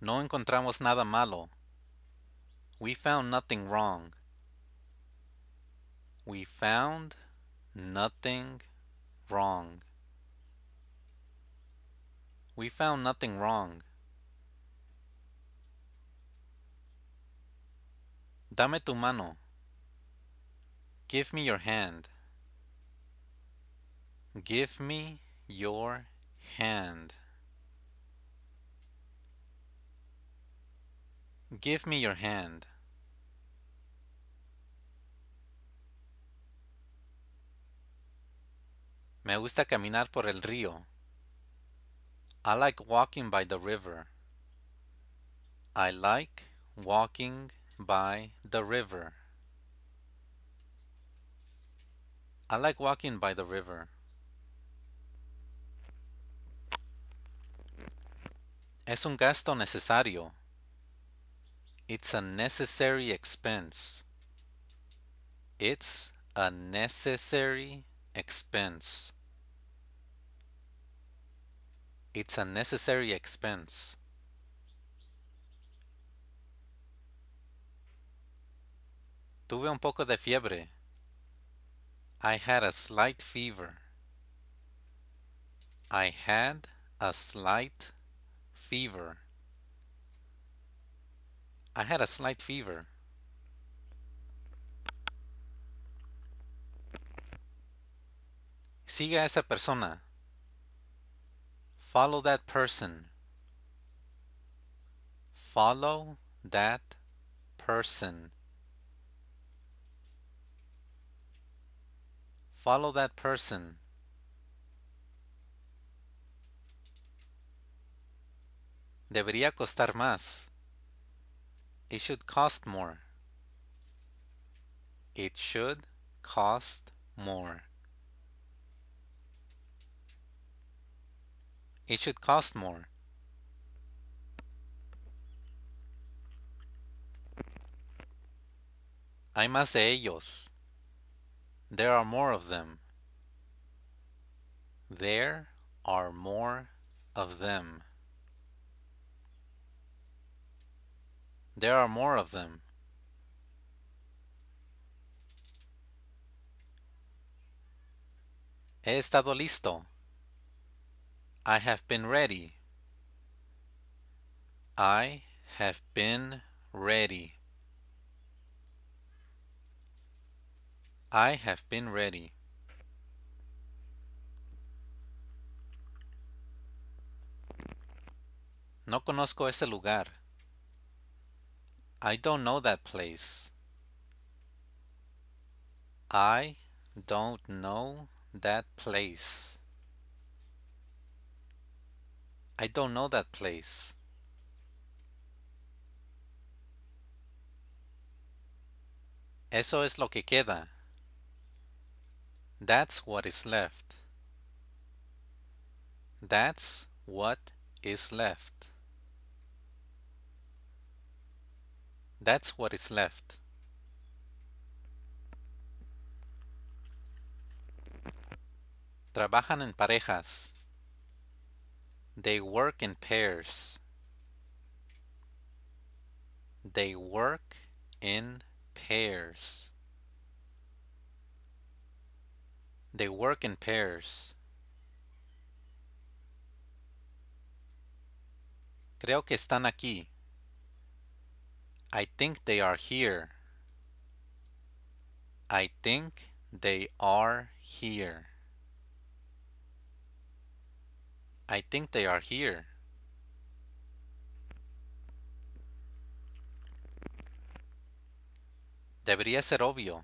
No encontramos nada malo. We found nothing wrong. We found nothing wrong. We found nothing wrong. Dame tu mano. Give me your hand. Give me your hand. Give me your hand. Me gusta caminar por el río. I like walking by the river. I like walking by the river. I like walking by the river. Es un gasto necesario. It's a necessary expense. It's a necessary expense. It's a necessary expense. Tuve un poco de fiebre. I had a slight fever. I had a slight fever. I had a slight fever. Siga esa persona. Follow that person. Follow that person. Follow that person. Debería costar más. It should cost more. It should cost more. It should cost more. Hay más de ellos. There are more of them. There are more of them. There are more of them. He estado listo. I have been ready. I have been ready. I have been ready. No conozco ese lugar. I don't know that place. I don't know that place. I don't know that place. Eso es lo que queda. That's what is left. That's what is left. that's what is left. Trabajan en parejas. They work in pairs. They work in pairs. They work in pairs. Creo que están aquí. I think they are here. I think they are here. I think they are here. Debería ser obvio.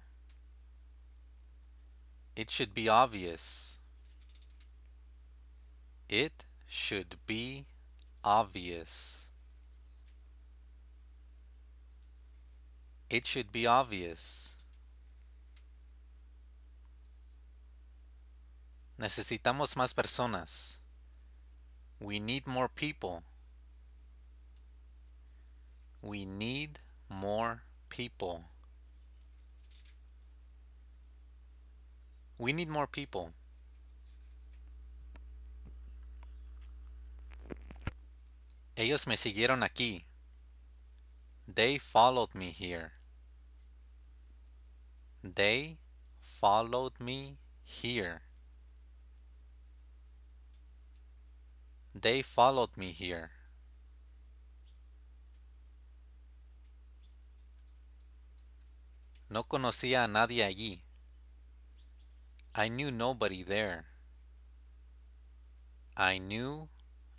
It should be obvious. It should be obvious. It should be obvious. Necesitamos más personas. We need more people. We need more people. We need more people. Ellos me siguieron aquí. They followed me here. They followed me here. They followed me here. No conocía a nadie allí. I knew nobody there. I knew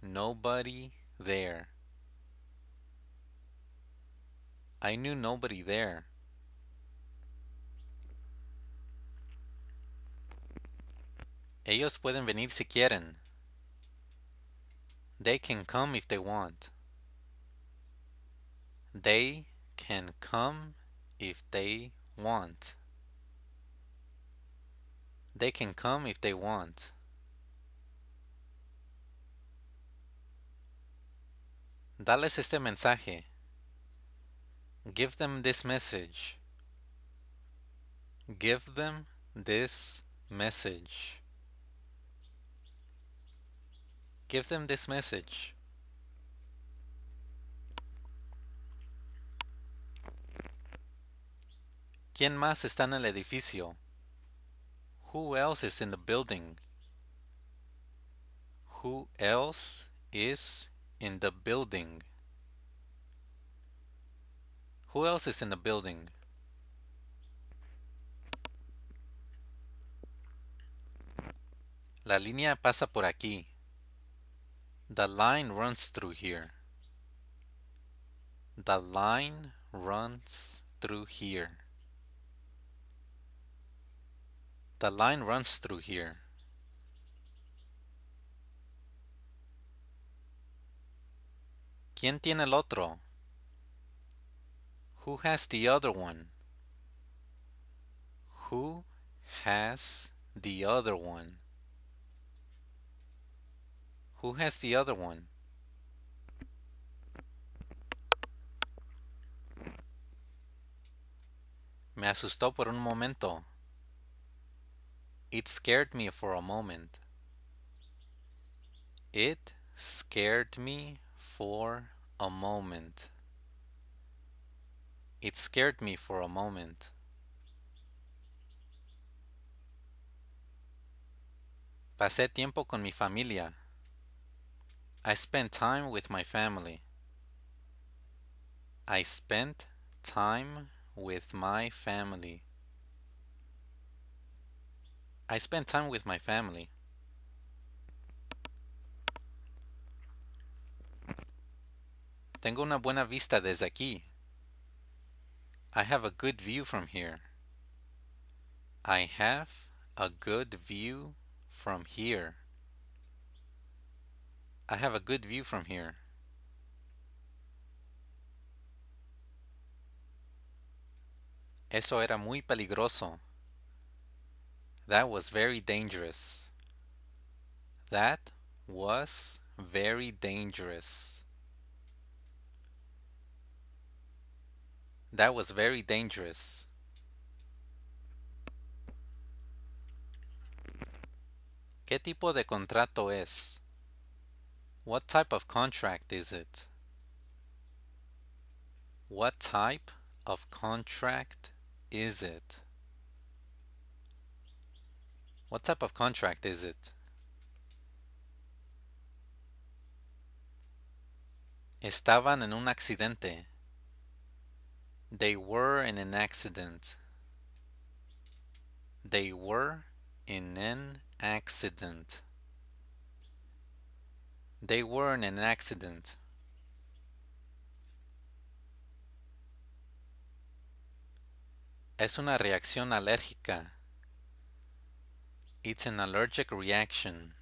nobody there. I knew nobody there. Ellos pueden venir si quieren. They can come if they want. They can come if they want. They can come if they want. Dales este mensaje. Give them this message. Give them this message. give them this message. ¿Quién más está en el edificio? Who else is in the building? Who else is in the building? Who else is in the building? La línea pasa por aquí. The line runs through here. The line runs through here. The line runs through here. ¿Quién tiene el otro? Who has the other one? Who has the other one? Who has the other one? Me asustó por un momento. It scared me for a moment. It scared me for a moment. It scared me for a moment. Pasé tiempo con mi familia. I spent time with my family. I spent time with my family. I spent time with my family. Tengo una buena vista desde aquí. I have a good view from here. I have a good view from here. I have a good view from here. Eso era muy peligroso. That was very dangerous. That was very dangerous. That was very dangerous. ¿Qué tipo de contrato es? What type of contract is it? What type of contract is it? What type of contract is it? Estaban en un accidente. They were in an accident. They were in an accident. They were in an accident. Es una reacción alérgica. It's an allergic reaction.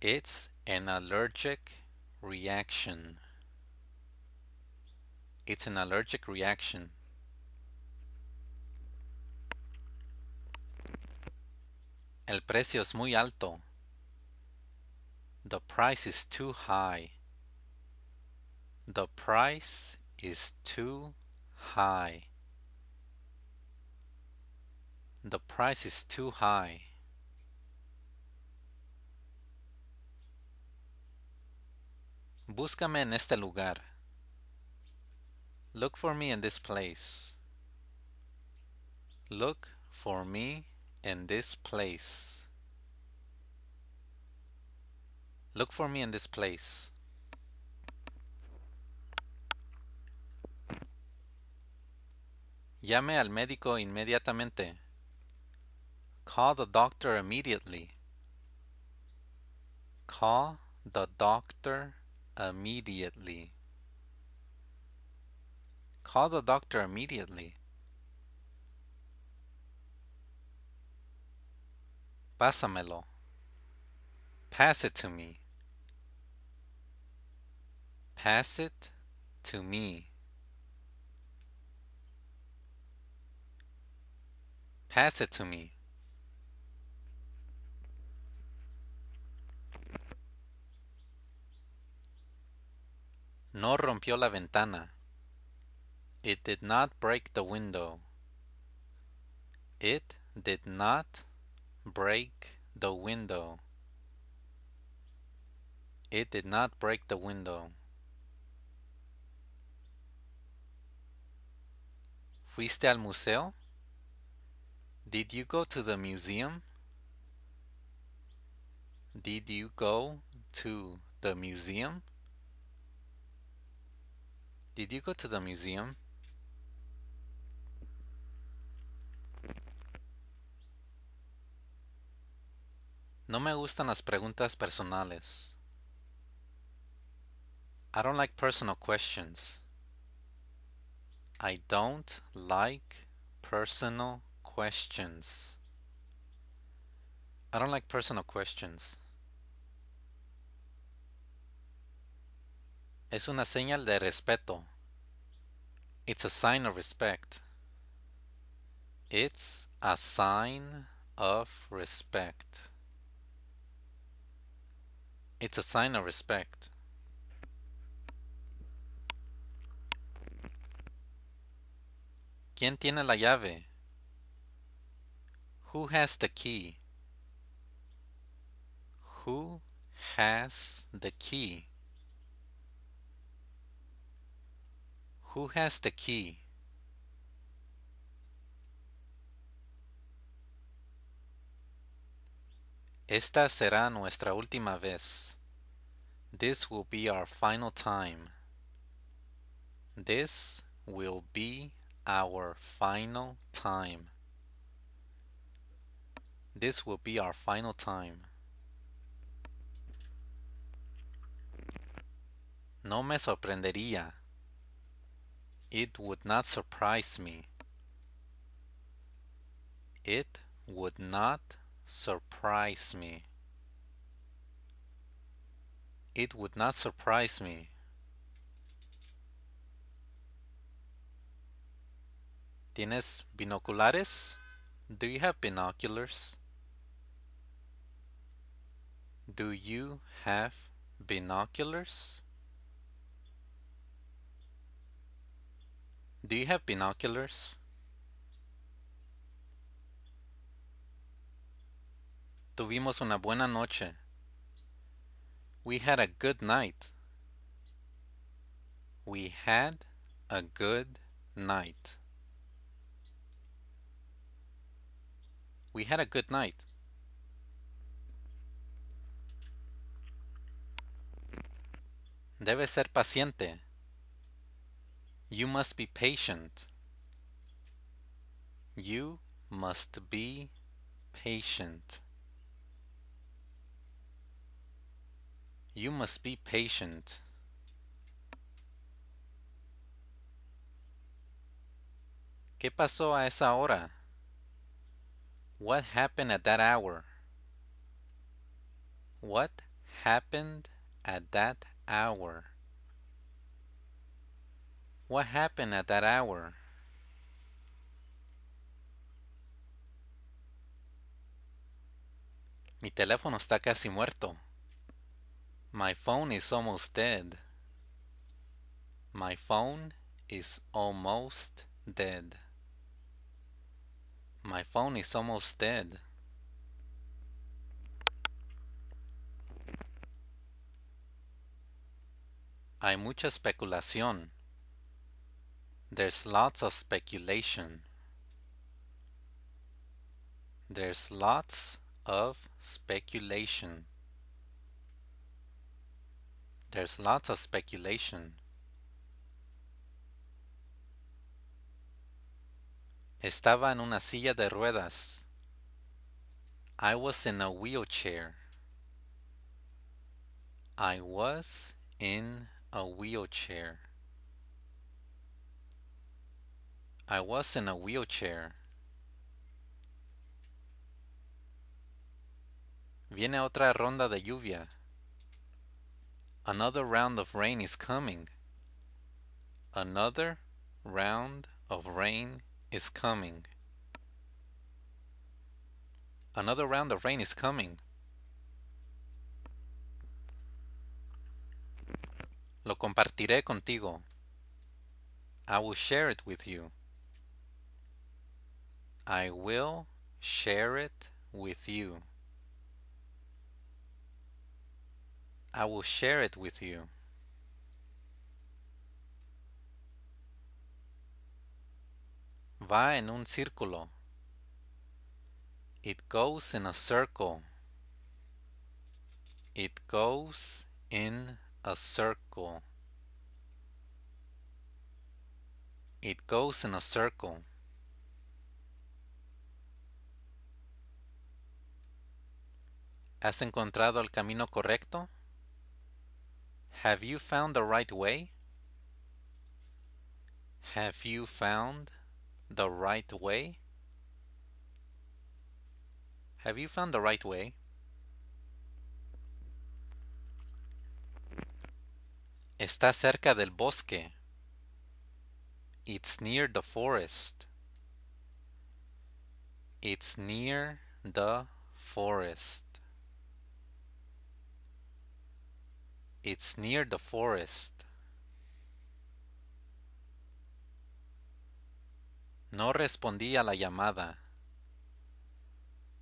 It's an allergic reaction. It's an allergic reaction. El precio es muy alto. The price is too high. The price is too high. The price is too high. Búscame en este lugar. Look for me in this place. Look for me in this place. Look for me in this place. Llame al médico inmediatamente. Call the doctor immediately. Call the doctor immediately. Call the doctor immediately. Pásamelo. Pass it to me. Pass it to me. Pass it to me. No rompió la ventana. It did not break the window. It did not break the window. It did not break the window. ¿Fuiste al museo? Did you go to the museum? Did you go to the museum? Did you go to the museum? No me gustan las preguntas personales. I don't like personal questions. I don't like personal questions. I don't like personal questions. Es una señal de respeto. It's a sign of respect. It's a sign of respect. It's a sign of respect. ¿Quién tiene la llave? Who has the key? Who has the key? Who has the key? Esta será nuestra última vez. This will be our final time. This will be our final time. This will be our final time. No me sorprendería. It would not surprise me. It would not surprise me. It would not surprise me. ¿Tienes binoculares? Do you have binoculars? Do you have binoculars? Do you have binoculars? Tuvimos una buena noche. We had a good night. We had a good night. we had a good night. Debe ser paciente. You must be patient. You must be patient. You must be patient. ¿Qué pasó a esa hora? What happened at that hour? What happened at that hour? What happened at that hour? Mi teléfono está casi muerto. My phone is almost dead. My phone is almost dead. My phone is almost dead. Hay mucha especulación. There's lots of speculation. There's lots of speculation. There's lots of speculation. Estaba en una silla de ruedas. I was in a wheelchair. I was in a wheelchair. I was in a wheelchair. Viene otra ronda de lluvia. Another round of rain is coming. Another round of rain is coming. Another round of rain is coming. Lo compartiré contigo. I will share it with you. I will share it with you. I will share it with you. Va en un círculo. It goes in a circle. It goes in a circle. It goes in a circle. ¿Has encontrado el camino correcto? Have you found the right way? Have you found the right way? Have you found the right way? Está cerca del bosque. It's near the forest. It's near the forest. It's near the forest. No respondí a la llamada.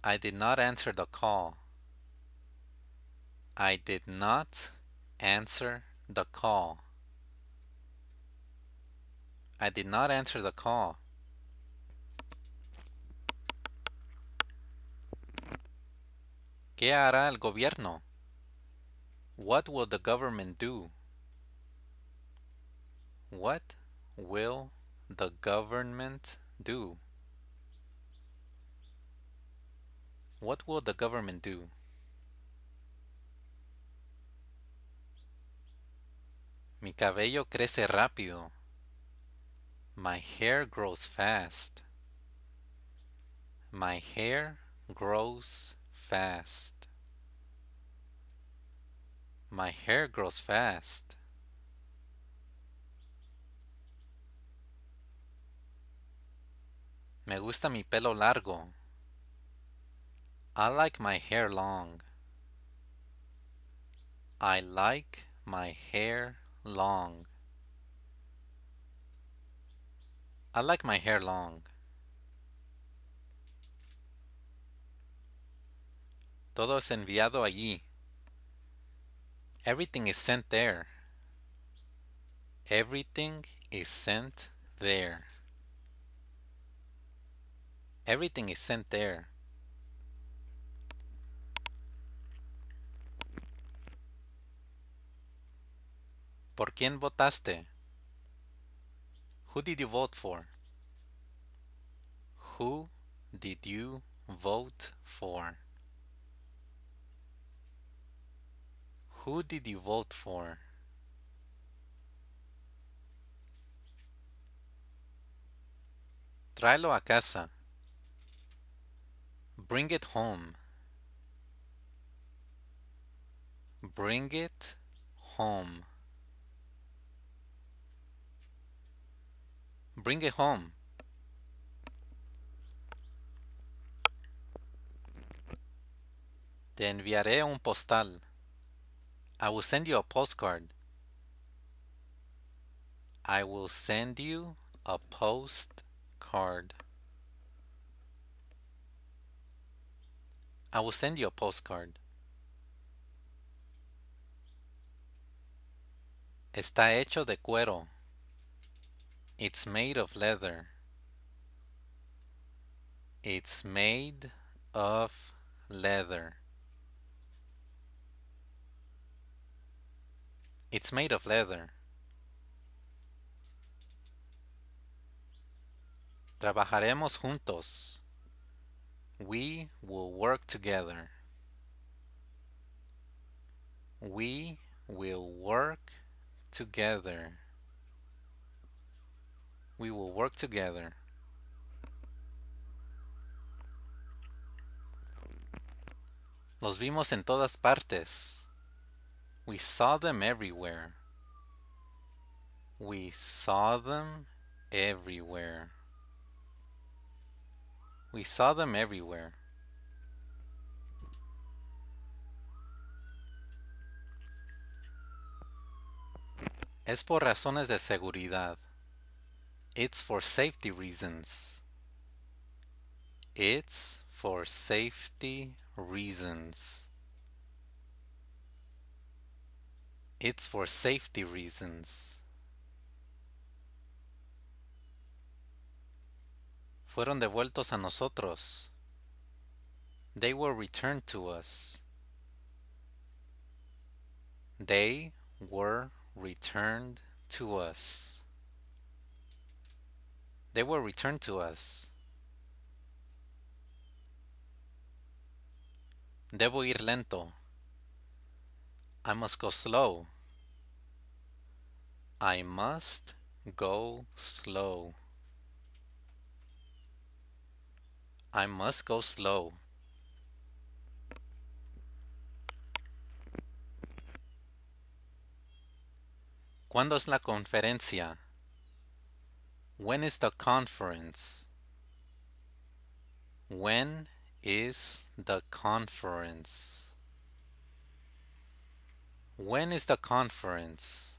I did not answer the call. I did not answer the call. I did not answer the call. ¿Qué hará el gobierno? What will the government do? What will the government do? What will the government do? Mi cabello crece rápido. My hair grows fast. My hair grows fast. My hair grows fast. Me gusta mi pelo largo. I like my hair long. I like my hair long. I like my hair long. Todo es enviado allí. Everything is sent there. Everything is sent there. Everything is sent there. ¿Por quién votaste? Who did you vote for? Who did you vote for? Who did you vote for? Tráelo a casa. Bring it home. Bring it home. Bring it home. Te enviaré un postal. I will send you a postcard. I will send you a postcard. I will send you a postcard. Está hecho de cuero. It's made of leather. It's made of leather. It's made of leather. Trabajaremos juntos. We will work together. We will work together. We will work together. Los vimos en todas partes. We saw them everywhere. We saw them everywhere. We saw them everywhere. Es por razones de seguridad. It's for safety reasons. It's for safety reasons. It's for safety reasons. fueron devueltos a nosotros. They were returned to us. They were returned to us. They were returned to us. Debo ir lento. I must go slow. I must go slow. I must go slow. ¿Cuándo es la conferencia? When is the conference? When is the conference? When is the conference?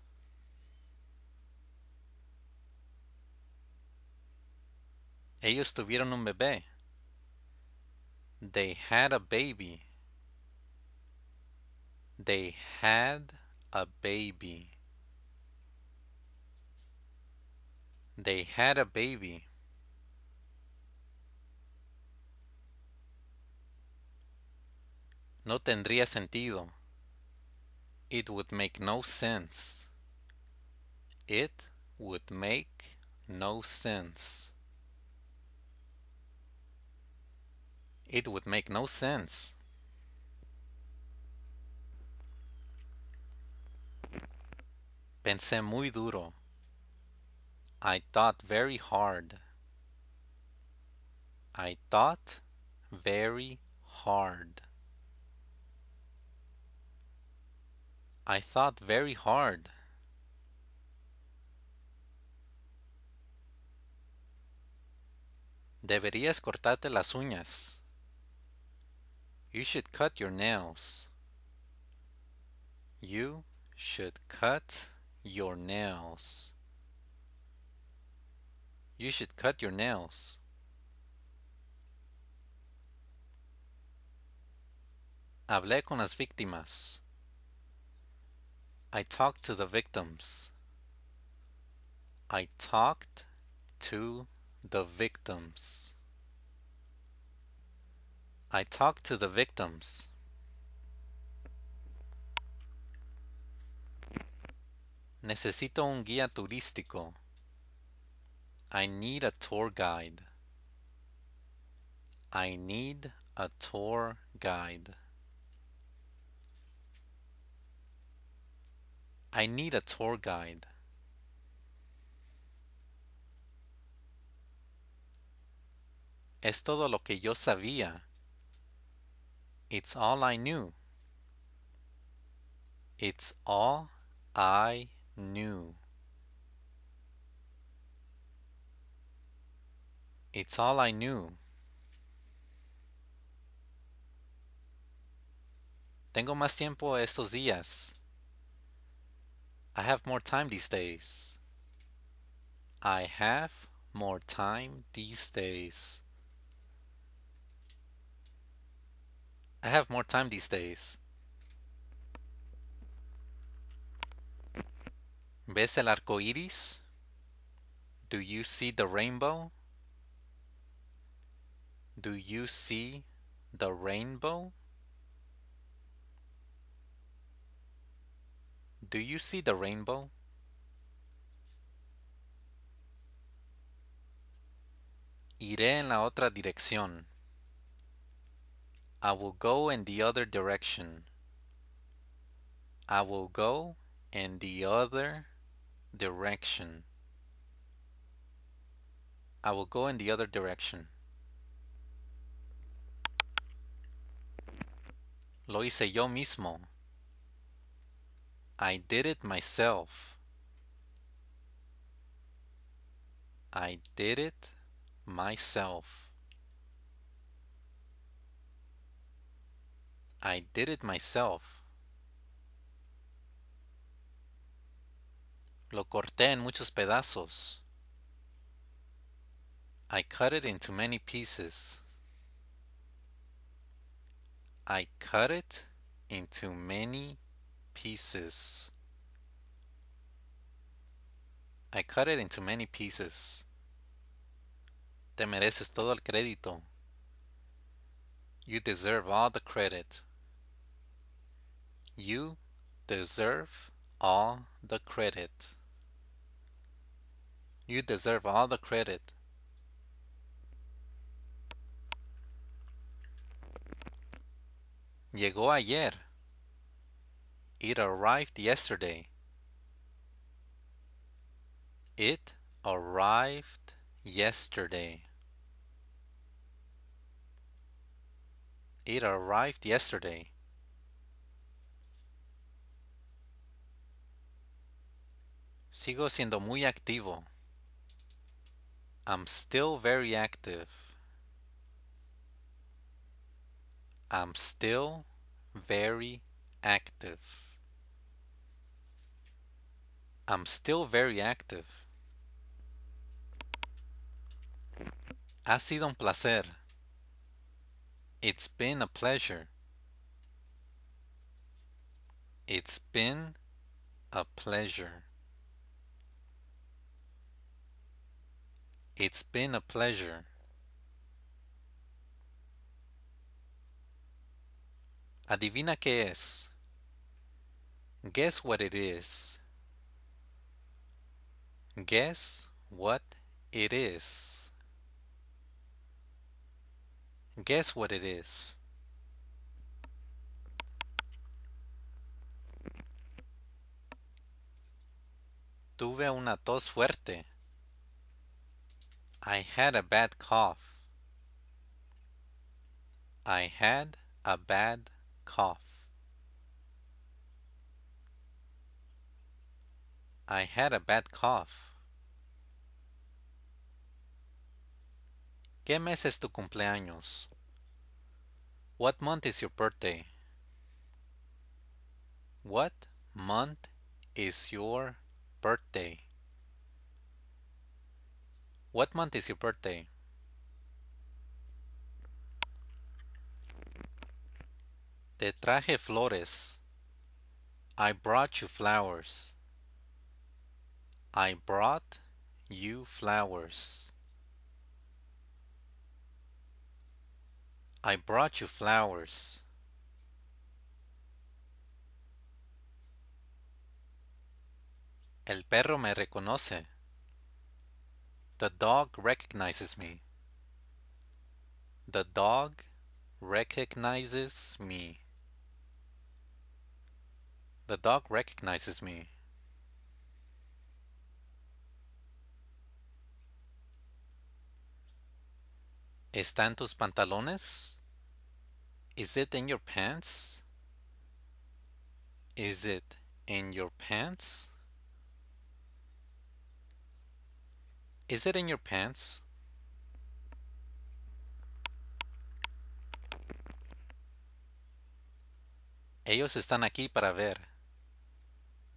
Ellos tuvieron un bebé. They had a baby. They had a baby. They had a baby. No tendría sentido. It would make no sense. It would make no sense. It would make no sense. Pensé muy duro. I thought very hard. I thought very hard. I thought very hard. Deberías cortarte las uñas. You should cut your nails. You should cut your nails. You should cut your nails. Hablé con las víctimas. I talked to the victims. I talked to the victims. I talked to the victims. Necesito un guía turístico. I need a tour guide. I need a tour guide. I need a tour guide. Es todo lo que yo sabía. It's all I knew. It's all I knew. It's all I knew. Tengo más tiempo estos días. I have more time these days. I have more time these days. I have more time these days. ¿Ves el arco iris? Do you see the rainbow? Do you see the rainbow? Do you see the rainbow? Iré en la otra dirección. I will go in the other direction. I will go in the other direction. I will go in the other direction. Lo hice yo mismo. I did it myself. I did it myself. I did it myself. Lo corté en muchos pedazos. I cut it into many pieces. I cut it into many pieces. I cut it into many pieces. Te mereces todo el crédito. You deserve all the credit. You deserve all the credit. You deserve all the credit. Llegó ayer. It arrived yesterday. It arrived yesterday. It arrived yesterday. Sigo siendo muy activo. I'm still very active. I'm still very active. I'm still very active. Ha sido un placer. It's been a pleasure. It's been a pleasure. It's been a pleasure. Adivina qué es. Guess what it is. Guess what it is. Guess what it is. Tuve una tos fuerte. I had a bad cough. I had a bad cough. I had a bad cough. ¿Qué mes es tu cumpleaños? What month is your birthday? What month is your birthday? What month is your birthday? Te traje flores. I brought you flowers. I brought you flowers. I brought you flowers. El perro me reconoce. The dog recognizes me. The dog recognizes me. The dog recognizes me. ¿Está en tus pantalones? Is it in your pants? Is it in your pants? Is it in your pants? Ellos están aquí para ver.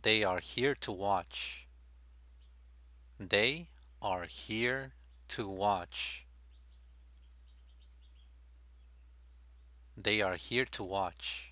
They are here to watch. They are here to watch. They are here to watch.